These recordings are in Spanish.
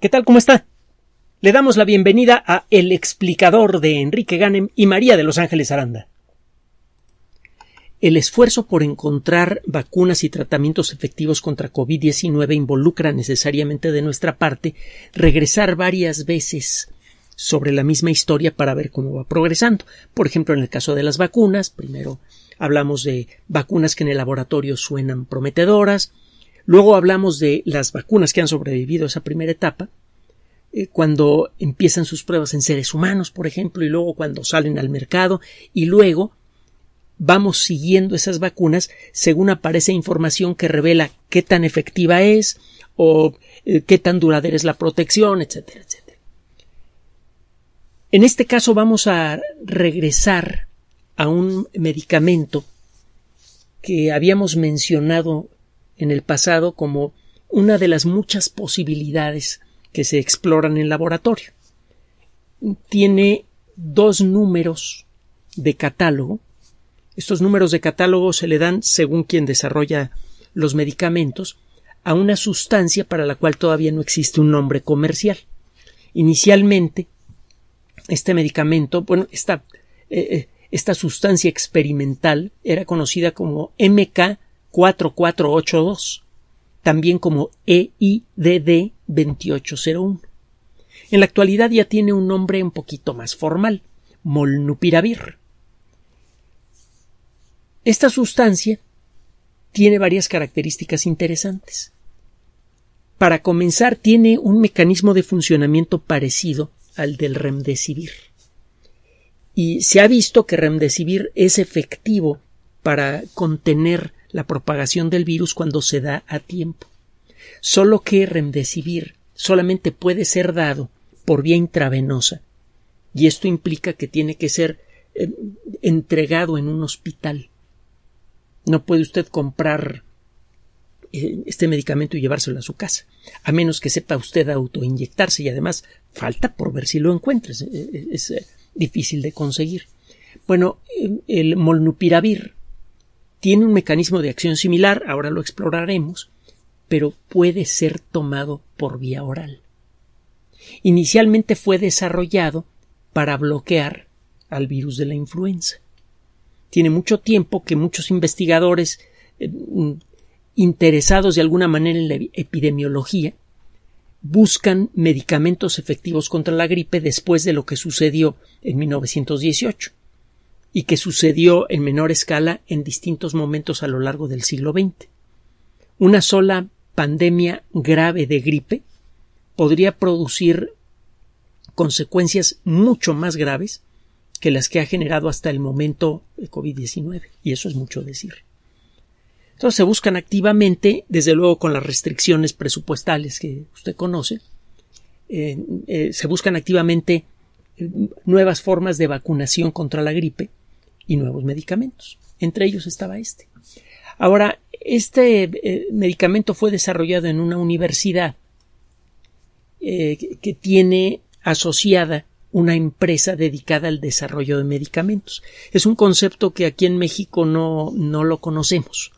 ¿Qué tal? ¿Cómo está? Le damos la bienvenida a El explicador de Enrique Ganem y María de Los Ángeles Aranda. El esfuerzo por encontrar vacunas y tratamientos efectivos contra COVID-19 involucra necesariamente de nuestra parte regresar varias veces sobre la misma historia para ver cómo va progresando. Por ejemplo, en el caso de las vacunas, primero hablamos de vacunas que en el laboratorio suenan prometedoras, Luego hablamos de las vacunas que han sobrevivido a esa primera etapa, eh, cuando empiezan sus pruebas en seres humanos, por ejemplo, y luego cuando salen al mercado, y luego vamos siguiendo esas vacunas según aparece información que revela qué tan efectiva es o eh, qué tan duradera es la protección, etcétera, etcétera. En este caso vamos a regresar a un medicamento que habíamos mencionado en el pasado como una de las muchas posibilidades que se exploran en laboratorio. Tiene dos números de catálogo. Estos números de catálogo se le dan, según quien desarrolla los medicamentos, a una sustancia para la cual todavía no existe un nombre comercial. Inicialmente, este medicamento, bueno, esta, eh, eh, esta sustancia experimental era conocida como MK 4482, también como EIDD 2801. En la actualidad ya tiene un nombre un poquito más formal, molnupiravir. Esta sustancia tiene varias características interesantes. Para comenzar, tiene un mecanismo de funcionamiento parecido al del remdesivir. Y se ha visto que remdesivir es efectivo para contener la propagación del virus cuando se da a tiempo. Solo que remdesivir solamente puede ser dado por vía intravenosa y esto implica que tiene que ser eh, entregado en un hospital. No puede usted comprar eh, este medicamento y llevárselo a su casa, a menos que sepa usted autoinyectarse y además falta por ver si lo encuentres. es eh, difícil de conseguir. Bueno, el molnupiravir tiene un mecanismo de acción similar, ahora lo exploraremos, pero puede ser tomado por vía oral. Inicialmente fue desarrollado para bloquear al virus de la influenza. Tiene mucho tiempo que muchos investigadores eh, mm, interesados de alguna manera en la epidemiología buscan medicamentos efectivos contra la gripe después de lo que sucedió en 1918 y que sucedió en menor escala en distintos momentos a lo largo del siglo XX. Una sola pandemia grave de gripe podría producir consecuencias mucho más graves que las que ha generado hasta el momento el COVID-19, y eso es mucho decir. Entonces se buscan activamente, desde luego con las restricciones presupuestales que usted conoce, eh, eh, se buscan activamente eh, nuevas formas de vacunación contra la gripe y nuevos medicamentos. Entre ellos estaba este. Ahora, este eh, medicamento fue desarrollado en una universidad eh, que, tiene asociada una empresa dedicada al desarrollo de medicamentos. Es un concepto que aquí en México no, lo conocemos.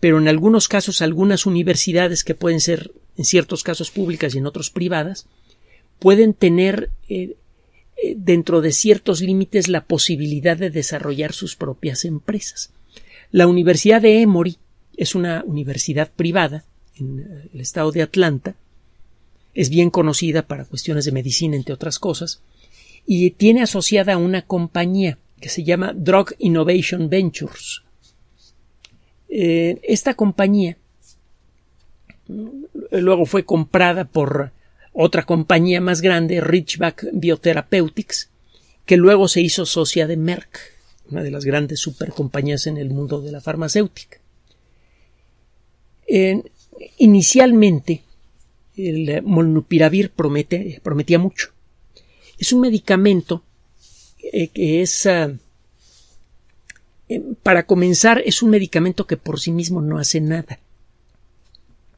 Pero en algunos casos, algunas universidades que pueden ser en ciertos casos públicas y en otros privadas, pueden tener eh, dentro de ciertos límites la posibilidad de desarrollar sus propias empresas. La Universidad de Emory es una universidad privada en eh, el estado de Atlanta, es bien conocida para cuestiones de medicina, entre otras cosas, y tiene asociada a una compañía que se llama Drug Innovation Ventures. Eh, esta compañía mm, luego fue comprada por otra compañía más grande, Richback Biotherapeutics, que luego se hizo socia de Merck, una de las grandes supercompañías en el mundo de la farmacéutica. inicialmente, el eh, molnupiravir promete, prometía mucho. Es un medicamento eh, que es, eh, para comenzar, es un medicamento que por sí mismo no hace nada.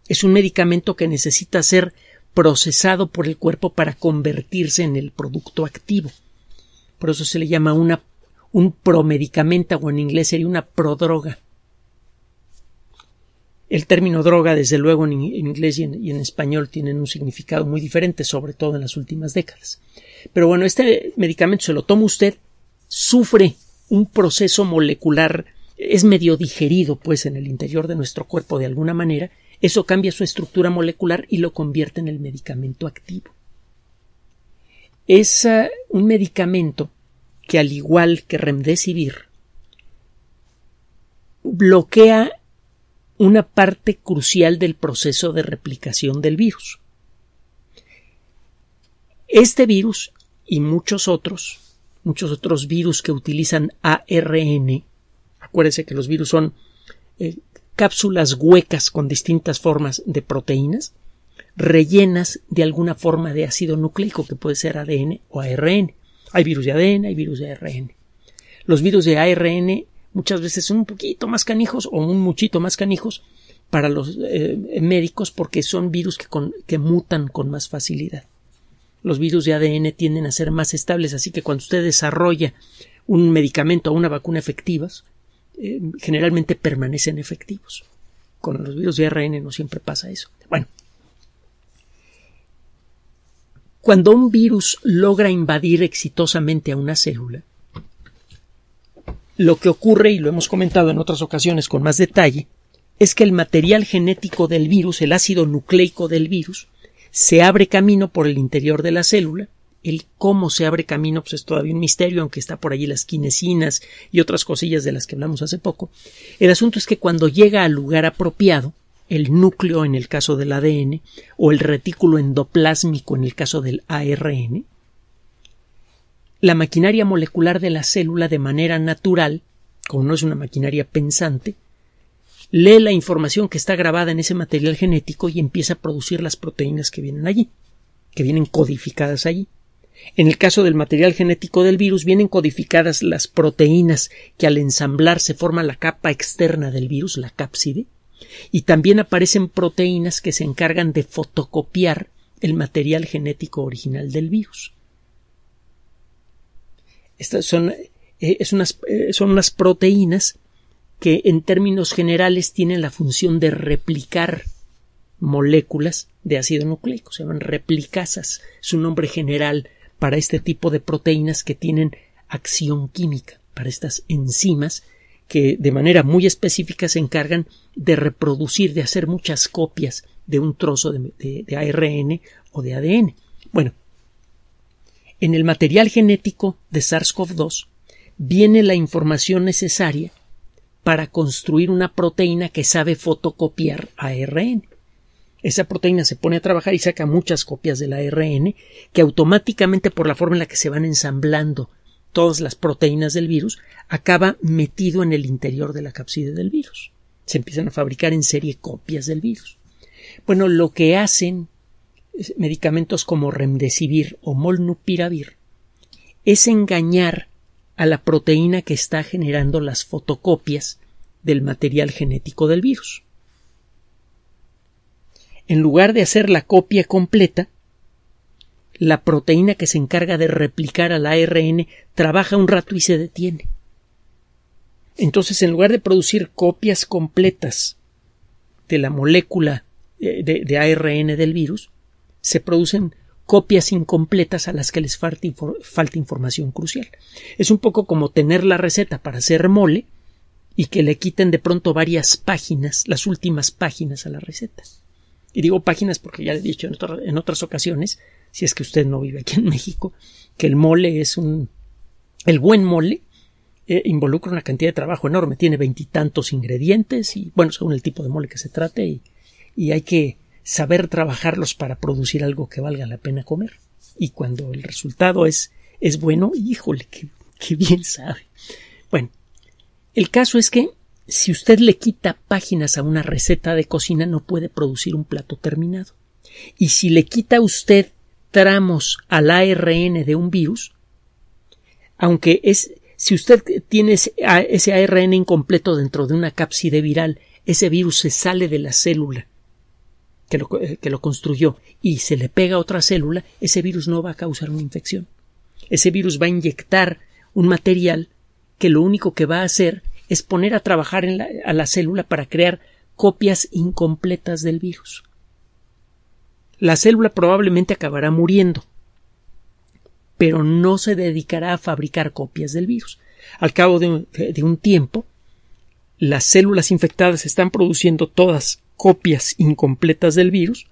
Es un medicamento que necesita ser procesado por el cuerpo para convertirse en el producto activo. Por eso se le llama una, un promedicamento o en inglés sería una prodroga. El término droga, desde luego, en, inglés y en, en, español tienen un significado muy diferente, sobre todo en las últimas décadas. Pero bueno, este medicamento se lo toma usted, sufre un proceso molecular, es medio digerido, pues, en el interior de nuestro cuerpo de alguna manera, eso cambia su estructura molecular y lo convierte en el medicamento activo. Es eh, un medicamento que, al igual que Remdesivir, bloquea una parte crucial del proceso de replicación del virus. Este virus y muchos otros, muchos otros virus que utilizan ARN, acuérdense que los virus son eh, cápsulas huecas con distintas formas de proteínas, rellenas de alguna forma de ácido nucleico que puede ser ADN o ARN. Hay virus de ADN, hay virus de ARN. Los virus de ARN muchas veces son un poquito más canijos o un muchito más canijos para los eh, médicos porque son virus que, que mutan con más facilidad. Los virus de ADN tienden a ser más estables, así que cuando usted desarrolla un medicamento o una vacuna efectivas, eh, generalmente permanecen efectivos. Con los virus de ARN no siempre pasa eso. Bueno, cuando un virus logra invadir exitosamente a una célula, lo que ocurre, y lo hemos comentado en otras ocasiones con más detalle, es que el material genético del virus, el ácido nucleico del virus, se abre camino por el interior de la célula el cómo se abre camino pues es todavía un misterio, aunque está por allí las quinesinas y otras cosillas de las que hablamos hace poco. El asunto es que cuando llega al lugar apropiado, el núcleo en el caso del ADN o el retículo endoplásmico en el caso del ARN, la maquinaria molecular de la célula de manera natural, como no es una maquinaria pensante, lee la información que está grabada en ese material genético y empieza a producir las proteínas que vienen allí, que vienen codificadas allí. En el caso del material genético del virus vienen codificadas las proteínas que al ensamblar se forma la capa externa del virus, la cápside, y también aparecen proteínas que se encargan de fotocopiar el material genético original del virus. Estas son, eh, unas, eh, son proteínas que en términos generales tienen la función de replicar moléculas de ácido nucleico, se llaman replicasas, su nombre general para este tipo de proteínas que tienen acción química, para estas enzimas que de manera muy específica se encargan de reproducir, de hacer muchas copias de un trozo de, ARN o de ADN. Bueno, en el material genético de SARS-CoV-2 viene la información necesaria para construir una proteína que sabe fotocopiar ARN esa proteína se pone a trabajar y saca muchas copias del ARN que automáticamente por la forma en la que se van ensamblando todas las proteínas del virus acaba metido en el interior de la cápside del virus. Se empiezan a fabricar en serie copias del virus. Bueno, lo que hacen medicamentos como remdesivir o molnupiravir es engañar a la proteína que está generando las fotocopias del material genético del virus en lugar de hacer la copia completa, la proteína que se encarga de replicar al ARN trabaja un rato y se detiene. Entonces, en lugar de producir copias completas de la molécula eh, de, ARN del virus, se producen copias incompletas a las que les falta, falta, información crucial. Es un poco como tener la receta para hacer mole y que le quiten de pronto varias páginas, las últimas páginas a la receta y digo páginas porque ya le he dicho en, otras ocasiones, si es que usted no vive aquí en México, que el mole es un... el buen mole eh, involucra una cantidad de trabajo enorme, tiene veintitantos ingredientes y bueno, según el tipo de mole que se trate y, y hay que saber trabajarlos para producir algo que valga la pena comer. Y cuando el resultado es, es bueno, híjole, qué, qué bien sabe. Bueno, el caso es que si usted le quita páginas a una receta de cocina no puede producir un plato terminado. Y si le quita usted tramos al ARN de un virus, aunque es si usted tiene ese ARN incompleto dentro de una cápside viral, ese virus se sale de la célula que lo, que lo construyó y se le pega a otra célula, ese virus no va a causar una infección. Ese virus va a inyectar un material que lo único que va a hacer es poner a trabajar a la célula para crear copias incompletas del virus. La célula probablemente acabará muriendo, pero no se dedicará a fabricar copias del virus. Al cabo de un tiempo, las células infectadas están produciendo todas copias incompletas del virus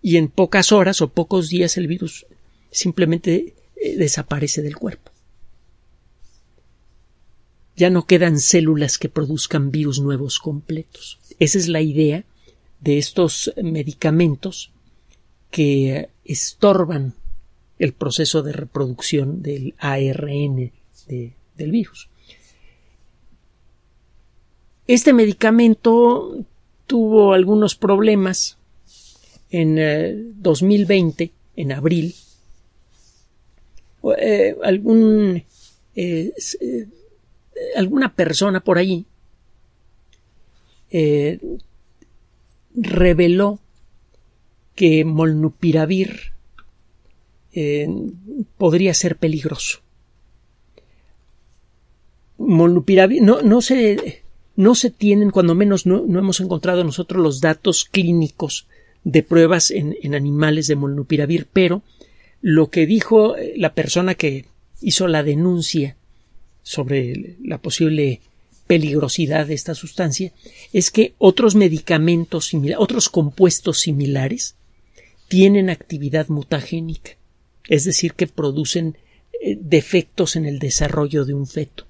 y en pocas horas o pocos días el virus simplemente eh, desaparece del cuerpo ya no quedan células que produzcan virus nuevos completos. Esa es la idea de estos medicamentos que estorban el proceso de reproducción del ARN del virus. Este medicamento tuvo algunos problemas en 2020, eh, en abril. Eh, algún eh, alguna persona por ahí eh, reveló que molnupiravir eh, podría ser peligroso. Molnupiravir no, se, no se tienen, cuando menos no, hemos encontrado nosotros los datos clínicos de pruebas en, en animales de molnupiravir, pero lo que dijo eh, la persona que hizo la denuncia sobre la posible peligrosidad de esta sustancia es que otros medicamentos similares, otros compuestos similares tienen actividad mutagénica, es decir, que producen eh, defectos en el desarrollo de un feto.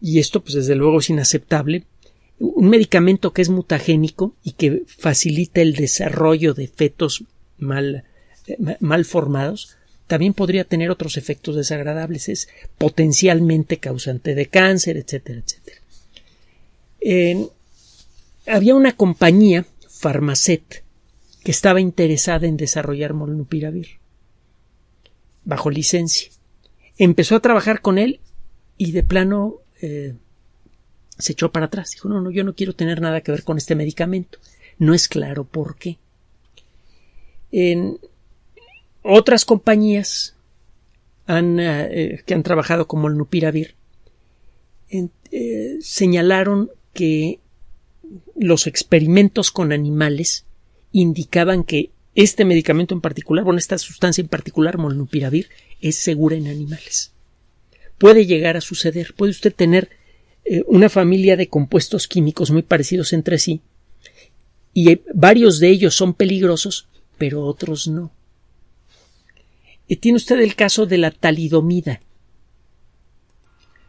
Y esto, pues desde luego, es inaceptable. Un medicamento que es mutagénico y que facilita el desarrollo de fetos mal, eh, mal formados, también podría tener otros efectos desagradables, es potencialmente causante de cáncer, etcétera, etcétera. había una compañía, Farmacet, que estaba interesada en desarrollar molnupiravir bajo licencia. Empezó a trabajar con él y de plano eh, se echó para atrás. Dijo, no, no, yo no quiero tener nada que ver con este medicamento. No es claro por qué. En, otras compañías han, eh, eh, que han trabajado como molnupiravir eh, señalaron que los experimentos con animales indicaban que este medicamento en particular, bueno, esta sustancia en particular, molnupiravir, es segura en animales. Puede llegar a suceder, puede usted tener una familia de compuestos químicos muy parecidos entre sí, y varios de ellos son peligrosos, pero otros no. Y eh, tiene usted el caso de la talidomida.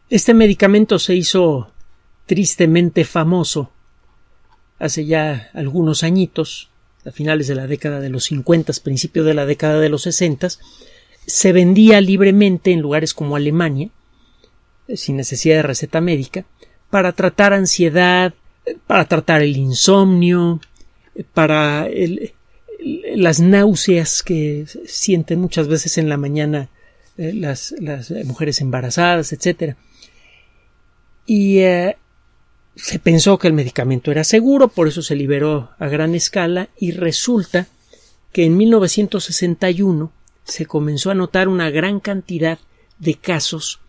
Este medicamento se hizo tristemente famoso hace ya algunos añitos, a finales de la década de los 50, principio de la década de los 60, se vendía libremente en lugares como Alemania, eh, sin necesidad de receta médica, para tratar ansiedad, eh, para tratar el insomnio, para el, las náuseas que sienten muchas veces en la mañana eh, las, mujeres embarazadas, etc. Y eh, se pensó que el medicamento era seguro, por eso se liberó a gran escala y resulta que en 1961 se comenzó a notar una gran cantidad de casos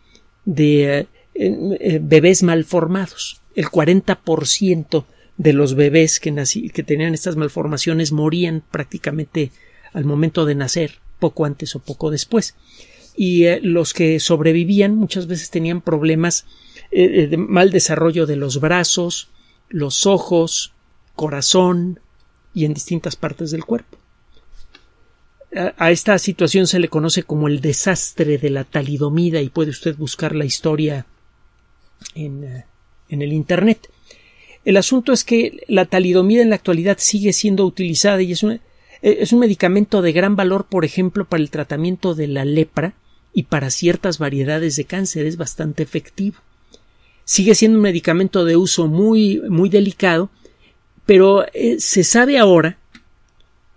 de eh, bebés malformados. El 40% de los bebés que, que tenían estas malformaciones morían prácticamente al momento de nacer, poco antes o poco después. Y eh, los que sobrevivían muchas veces tenían problemas eh, eh, de mal desarrollo de los brazos, los ojos, corazón y en distintas partes del cuerpo. A, esta situación se le conoce como el desastre de la talidomida y puede usted buscar la historia en, en el Internet. El asunto es que la talidomida en la actualidad sigue siendo utilizada y es, eh, es un medicamento de gran valor, por ejemplo, para el tratamiento de la lepra y para ciertas variedades de cáncer es bastante efectivo. Sigue siendo un medicamento de uso muy, muy delicado, pero eh, se sabe ahora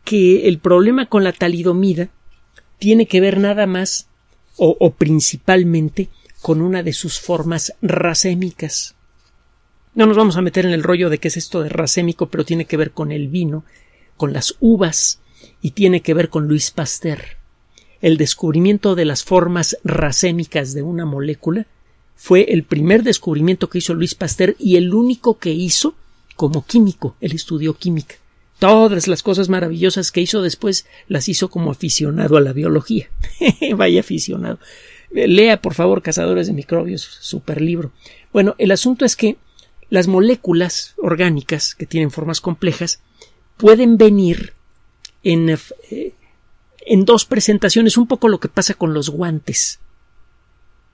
que el problema con la talidomida tiene que ver nada más o, o principalmente con una de sus formas racémicas. No nos vamos a meter en el rollo de qué es esto de racémico, pero tiene que ver con el vino, con las uvas y tiene que ver con Luis Pasteur. El descubrimiento de las formas racémicas de una molécula fue el primer descubrimiento que hizo Luis Pasteur y el único que hizo como químico. Él estudió química. Todas las cosas maravillosas que hizo después las hizo como aficionado a la biología. Vaya aficionado. Lea, por favor, Cazadores de Microbios, super libro. Bueno, el asunto es que las moléculas orgánicas que tienen formas complejas pueden venir eh, en, dos presentaciones, un poco lo que pasa con los guantes.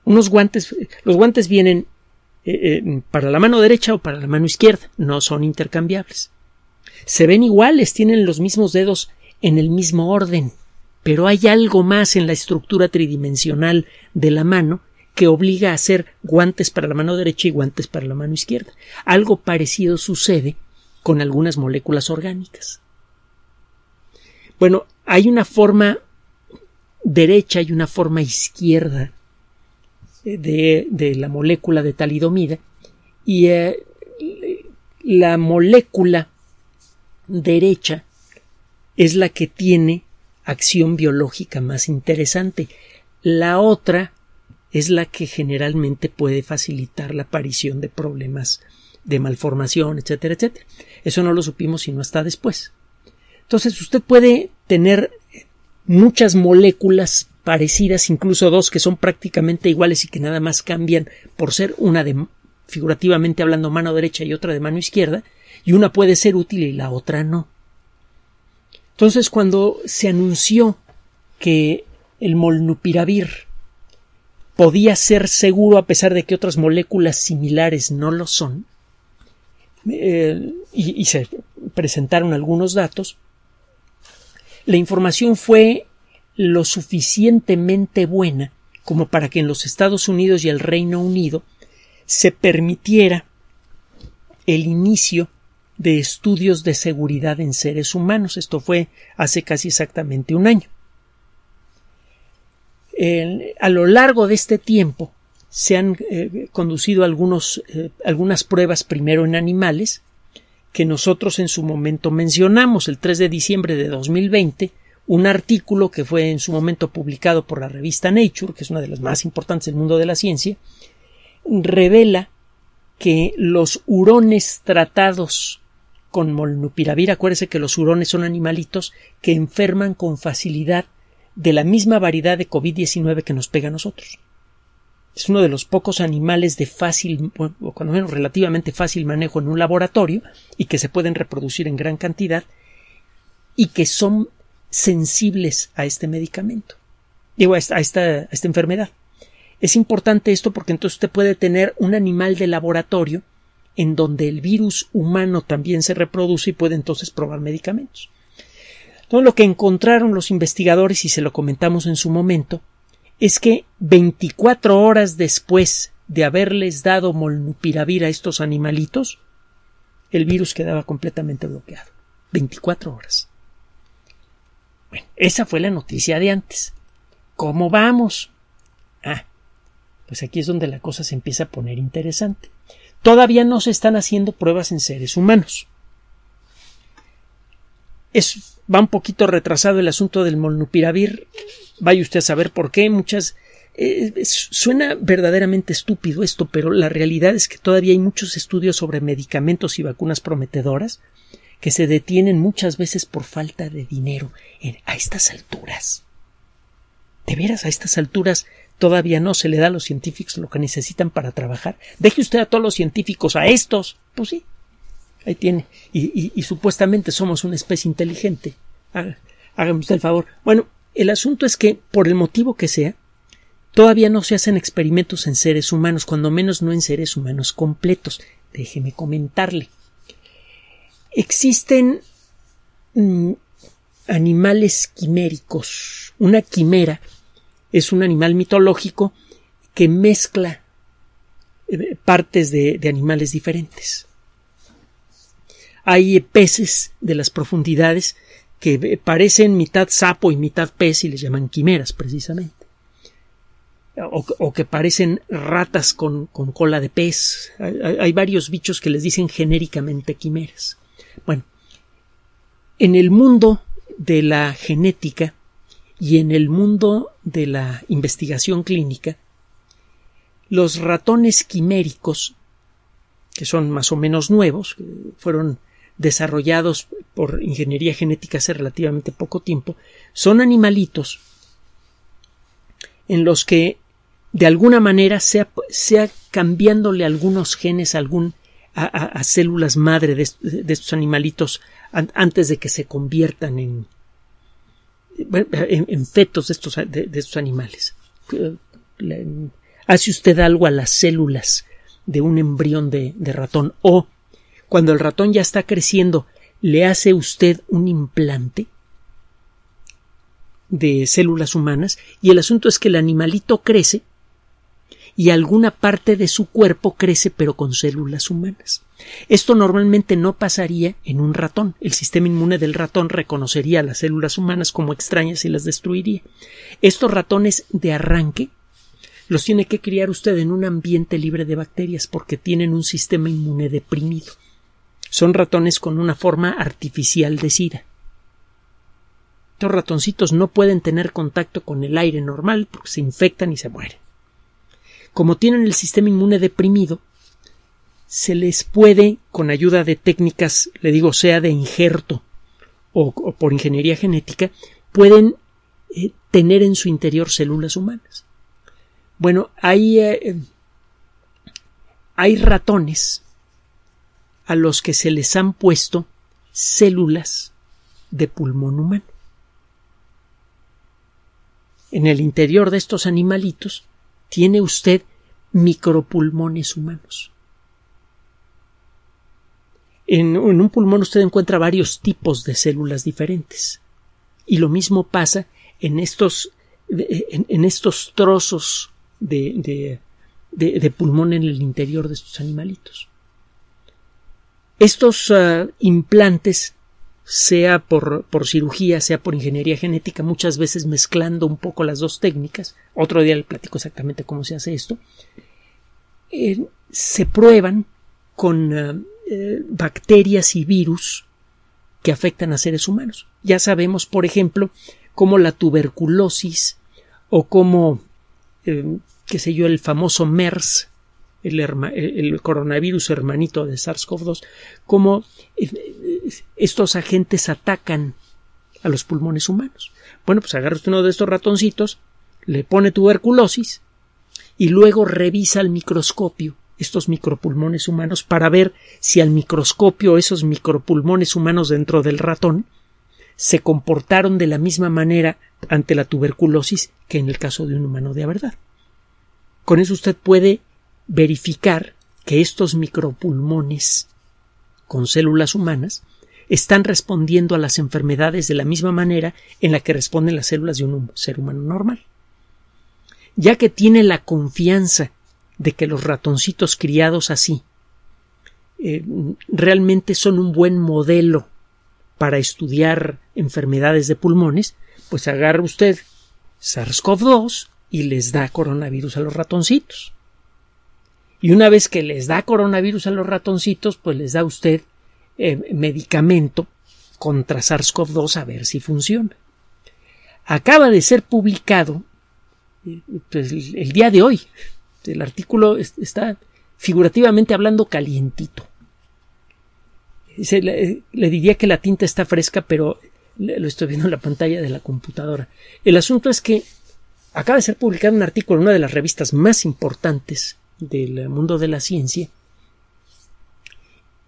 Unos guantes, los guantes vienen eh, eh, para la mano derecha o para la mano izquierda, no son intercambiables. Se ven iguales, tienen los mismos dedos en el mismo orden, pero hay algo más en la estructura tridimensional de la mano que obliga a hacer guantes para la mano derecha y guantes para la mano izquierda. Algo parecido sucede con algunas moléculas orgánicas. Bueno, hay una forma derecha y una forma izquierda eh, de, la molécula de talidomida y eh, la molécula derecha es la que tiene acción biológica más interesante. La otra es la que generalmente puede facilitar la aparición de problemas de malformación, etcétera, etcétera. Eso no lo supimos sino hasta después. Entonces usted puede tener muchas moléculas parecidas, incluso dos que son prácticamente iguales y que nada más cambian por ser una de figurativamente hablando mano derecha y otra de mano izquierda, y una puede ser útil y la otra no. Entonces, cuando se anunció que el molnupiravir podía ser seguro a pesar de que otras moléculas similares no lo son, eh, y, y se presentaron algunos datos, la información fue lo suficientemente buena como para que en los Estados Unidos y el Reino Unido se permitiera el inicio de estudios de seguridad en seres humanos. Esto fue hace casi exactamente un año a lo largo de este tiempo se han eh, conducido algunos, eh, algunas pruebas primero en animales que nosotros en su momento mencionamos el 3 de diciembre de 2020 un artículo que fue en su momento publicado por la revista Nature, que es una de las más importantes del mundo de la ciencia, revela que los hurones tratados con molnupiravir, acuérdese que los hurones son animalitos que enferman con facilidad de la misma variedad de COVID-19 que nos pega a nosotros. Es uno de los pocos animales de fácil, o cuando menos relativamente fácil manejo en un laboratorio y que se pueden reproducir en gran cantidad y que son sensibles a este medicamento, digo, a esta, a esta enfermedad. Es importante esto porque entonces usted puede tener un animal de laboratorio en donde el virus humano también se reproduce y puede entonces probar medicamentos. Todo lo que encontraron los investigadores, y se lo comentamos en su momento, es que 24 horas después de haberles dado molnupiravir a estos animalitos, el virus quedaba completamente bloqueado. 24 horas. Bueno, esa fue la noticia de antes. ¿Cómo vamos? Ah, pues aquí es donde la cosa se empieza a poner interesante. Todavía no se están haciendo pruebas en seres humanos. Es va un poquito retrasado el asunto del molnupiravir. Vaya usted a saber por qué. Muchas. Eh, suena verdaderamente estúpido esto, pero la realidad es que todavía hay muchos estudios sobre medicamentos y vacunas prometedoras que se detienen muchas veces por falta de dinero a estas alturas. De veras, a estas alturas todavía no se le da a los científicos lo que necesitan para trabajar. Deje usted a todos los científicos, a estos. Pues sí, Ahí tiene. Y, supuestamente somos una especie inteligente. Hágame usted el favor. Bueno, el asunto es que, por el motivo que sea, todavía no se hacen experimentos en seres humanos, cuando menos no en seres humanos completos. Déjeme comentarle. Existen mm, animales quiméricos. Una quimera es un animal mitológico que mezcla eh, partes de animales diferentes hay peces de las profundidades que eh, parecen mitad sapo y mitad pez y les llaman quimeras precisamente. O, que parecen ratas con, cola de pez. Hay, hay, varios bichos que les dicen genéricamente quimeras. Bueno, en el mundo de la genética y en el mundo de la investigación clínica, los ratones quiméricos, que son más o menos nuevos, fueron desarrollados por ingeniería genética hace relativamente poco tiempo, son animalitos en los que de alguna manera sea, sea cambiándole algunos genes a, algún, a, células madre de, estos animalitos antes de que se conviertan en, en, fetos de estos, estos animales. Eh, hace usted algo a las células de un embrión de, de ratón o cuando el ratón ya está creciendo, le hace usted un implante de células humanas y el asunto es que el animalito crece y alguna parte de su cuerpo crece pero con células humanas. Esto normalmente no pasaría en un ratón. El sistema inmune del ratón reconocería las células humanas como extrañas y las destruiría. Estos ratones de arranque los tiene que criar usted en un ambiente libre de bacterias porque tienen un sistema inmune deprimido son ratones con una forma artificial de sida. Estos ratoncitos no pueden tener contacto con el aire normal porque se infectan y se mueren. Como tienen el sistema inmune deprimido, se les puede, con ayuda de técnicas, le digo, sea de injerto o, por ingeniería genética, pueden eh, tener en su interior células humanas. Bueno, hay, eh, hay ratones a los que se les han puesto células de pulmón humano. En el interior de estos animalitos tiene usted micropulmones humanos. En, un pulmón usted encuentra varios tipos de células diferentes. Y lo mismo pasa en estos, en, estos trozos de, de pulmón en el interior de estos animalitos. Estos eh, implantes, sea por, cirugía, sea por ingeniería genética, muchas veces mezclando un poco las dos técnicas, otro día le platico exactamente cómo se hace esto, eh, se prueban con eh, bacterias y virus que afectan a seres humanos. Ya sabemos, por ejemplo, cómo la tuberculosis o cómo, qué sé yo, el famoso MERS, el, coronavirus hermanito de SARS-CoV-2, cómo eh, eh, estos agentes atacan a los pulmones humanos. Bueno, pues usted uno de estos ratoncitos, le pone tuberculosis y luego revisa al microscopio estos micropulmones humanos para ver si al microscopio esos micropulmones humanos dentro del ratón se comportaron de la misma manera ante la tuberculosis que en el caso de un humano de verdad. Con eso usted puede verificar que estos micropulmones con células humanas están respondiendo a las enfermedades de la misma manera en la que responden las células de un ser humano normal. Ya que tiene la confianza de que los ratoncitos criados así eh, realmente son un buen modelo para estudiar enfermedades de pulmones, pues agarra usted SARS-CoV-2 y les da coronavirus a los ratoncitos. Y una vez que les da coronavirus a los ratoncitos, pues les da usted eh, medicamento contra SARS-CoV-2 a ver si funciona. Acaba de ser publicado eh, pues, el, día de hoy. El artículo está figurativamente hablando calientito. le, diría que la tinta está fresca, pero lo estoy viendo en la pantalla de la computadora. El asunto es que acaba de ser publicado un artículo en una de las revistas más importantes del mundo de la ciencia,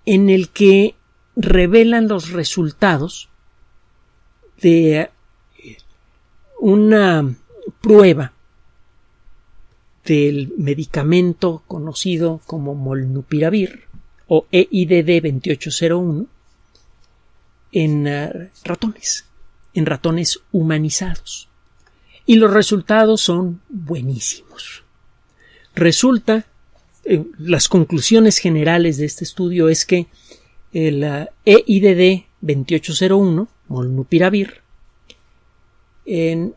en el que revelan los resultados de eh, una prueba del medicamento conocido como molnupiravir o e EIDD 2801 en eh, ratones, en ratones humanizados. Y los resultados son buenísimos. Resulta, eh, las conclusiones generales de este estudio es que eh, la e EIDD 2801, molnupiravir, en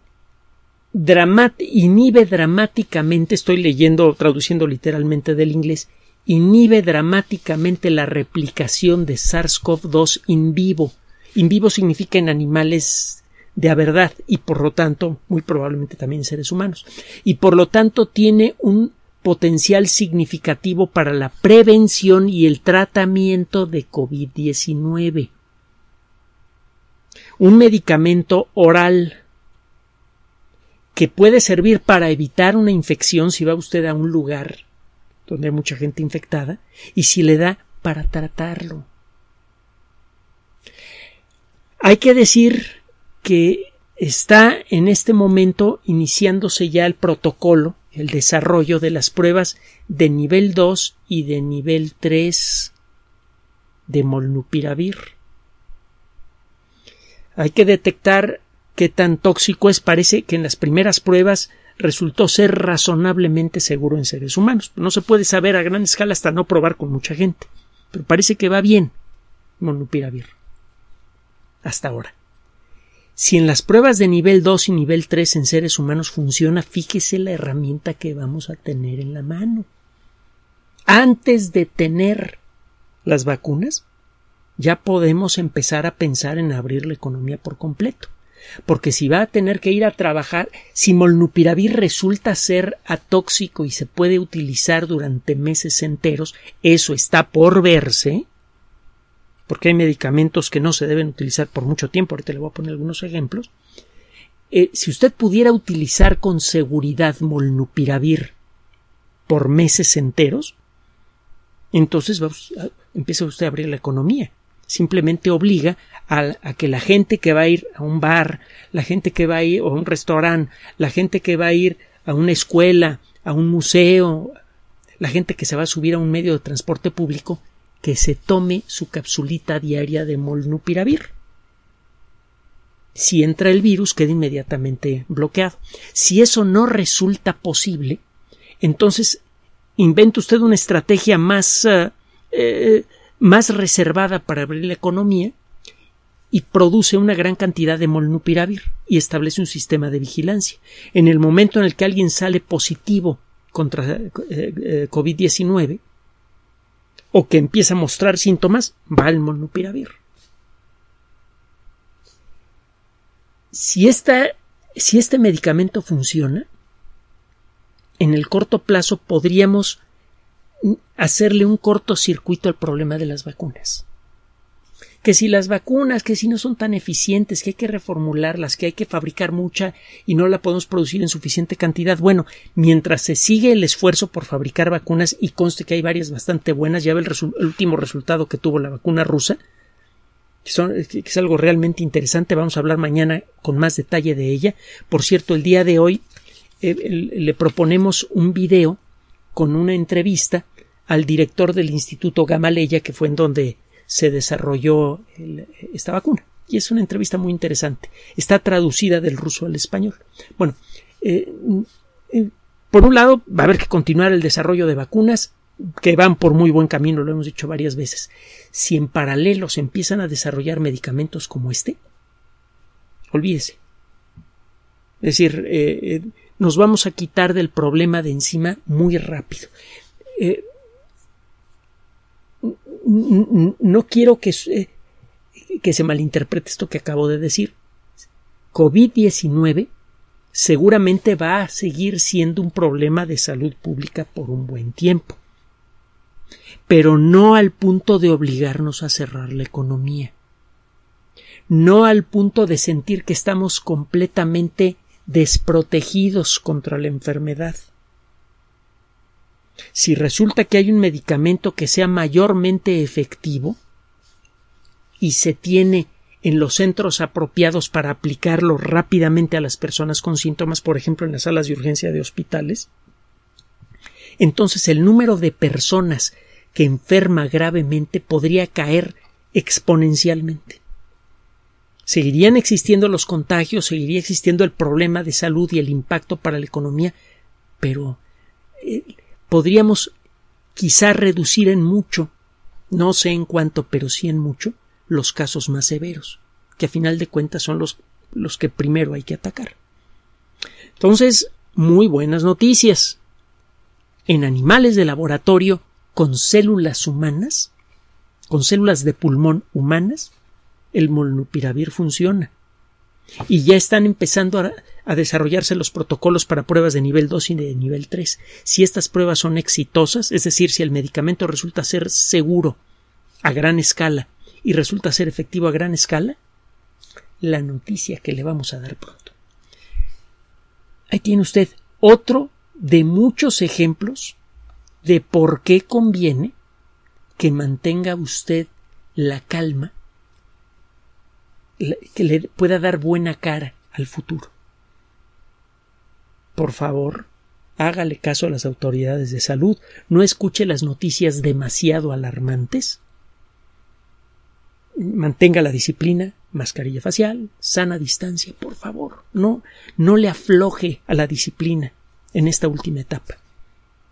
inhibe dramáticamente, estoy leyendo, traduciendo literalmente del inglés, inhibe dramáticamente la replicación de SARS-CoV-2 in vivo. In vivo significa en animales de a verdad y por lo tanto muy probablemente también seres humanos. Y por lo tanto tiene un potencial significativo para la prevención y el tratamiento de COVID-19. Un medicamento oral que puede servir para evitar una infección si va usted a un lugar donde hay mucha gente infectada y si le da para tratarlo. Hay que decir que está en este momento iniciándose ya el protocolo el desarrollo de las pruebas de nivel 2 y de nivel 3 de molnupiravir. Hay que detectar qué tan tóxico es. Parece que en las primeras pruebas resultó ser razonablemente seguro en seres humanos. No se puede saber a gran escala hasta no probar con mucha gente. Pero parece que va bien molnupiravir. Hasta ahora. Si en las pruebas de nivel 2 y nivel 3 en seres humanos funciona, fíjese la herramienta que vamos a tener en la mano. Antes de tener las vacunas, ya podemos empezar a pensar en abrir la economía por completo. Porque si va a tener que ir a trabajar, si molnupiravir resulta ser atóxico y se puede utilizar durante meses enteros, eso está por verse, porque hay medicamentos que no se deben utilizar por mucho tiempo, ahorita le voy a poner algunos ejemplos, eh, si usted pudiera utilizar con seguridad molnupiravir por meses enteros, entonces ah, empieza usted a abrir la economía. Simplemente obliga a, que la gente que va a ir a un bar, la gente que va a ir a un restaurante, la gente que va a ir a una escuela, a un museo, la gente que se va a subir a un medio de transporte público, que se tome su capsulita diaria de molnupiravir. Si entra el virus, queda inmediatamente bloqueado. Si eso no resulta posible, entonces inventa usted una estrategia más, eh, eh, más reservada para abrir la economía y produce una gran cantidad de molnupiravir y establece un sistema de vigilancia. En el momento en el que alguien sale positivo contra eh, COVID-19, o que empieza a mostrar síntomas, va al monopiravir. Si, si este medicamento funciona, en el corto plazo podríamos hacerle un cortocircuito al problema de las vacunas que si las vacunas, que si no son tan eficientes, que hay que reformularlas, que hay que fabricar mucha y no la podemos producir en suficiente cantidad. Bueno, mientras se sigue el esfuerzo por fabricar vacunas y conste que hay varias bastante buenas, ya ve el, último resultado que tuvo la vacuna rusa, que, es algo realmente interesante, vamos a hablar mañana con más detalle de ella. Por cierto, el día de hoy eh, le proponemos un video con una entrevista al director del Instituto Gamaleya, que fue en donde se desarrolló esta vacuna. Y es una entrevista muy interesante. Está traducida del ruso al español. Bueno, eh, mm, eh, por un lado, va a haber que continuar el desarrollo de vacunas que van por muy buen camino, lo hemos dicho varias veces. Si en paralelo se empiezan a desarrollar medicamentos como este, olvídese. Es decir, eh, nos vamos a quitar del problema de encima muy rápido no quiero que, se malinterprete esto que acabo de decir. COVID-19 seguramente va a seguir siendo un problema de salud pública por un buen tiempo, pero no al punto de obligarnos a cerrar la economía, no al punto de sentir que estamos completamente desprotegidos contra la enfermedad si resulta que hay un medicamento que sea mayormente efectivo y se tiene en los centros apropiados para aplicarlo rápidamente a las personas con síntomas, por ejemplo, en las salas de urgencia de hospitales, entonces el número de personas que enferma gravemente podría caer exponencialmente. Seguirían existiendo los contagios, seguiría existiendo el problema de salud y el impacto para la economía, pero eh, podríamos quizá reducir en mucho, no sé en cuánto, pero sí en mucho, los casos más severos, que a final de cuentas son los, los que primero hay que atacar. Entonces, muy buenas noticias. En animales de laboratorio con células humanas, con células de pulmón humanas, el molnupiravir funciona. Y ya están empezando a a desarrollarse los protocolos para pruebas de nivel 2 y de nivel 3. Si estas pruebas son exitosas, es decir, si el medicamento resulta ser seguro a gran escala y resulta ser efectivo a gran escala, la noticia que le vamos a dar pronto. Ahí tiene usted otro de muchos ejemplos de por qué conviene que mantenga usted la calma, que le pueda dar buena cara al futuro. Por favor, hágale caso a las autoridades de salud, no escuche las noticias demasiado alarmantes. Mantenga la disciplina, mascarilla facial, sana distancia, por favor. No, no le afloje a la disciplina en esta última etapa.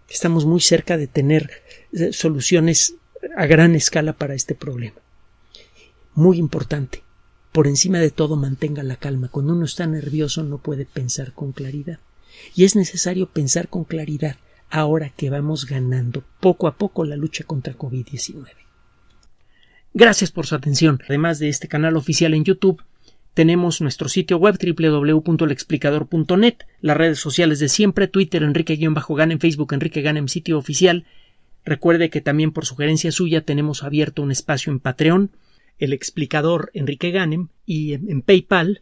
Estamos muy cerca de tener eh, soluciones a gran escala para este problema. Muy importante. Por encima de todo, mantenga la calma. Cuando uno está nervioso no puede pensar con claridad. Y es necesario pensar con claridad ahora que vamos ganando poco a poco la lucha contra COVID-19. Gracias por su atención. Además de este canal oficial en YouTube, tenemos nuestro sitio web www.lexplicador.net, las redes sociales de siempre, Twitter Enrique-Ganem, Facebook Enrique Ganem, sitio oficial. Recuerde que también por sugerencia suya tenemos abierto un espacio en Patreon, el explicador Enrique Ganem, y en PayPal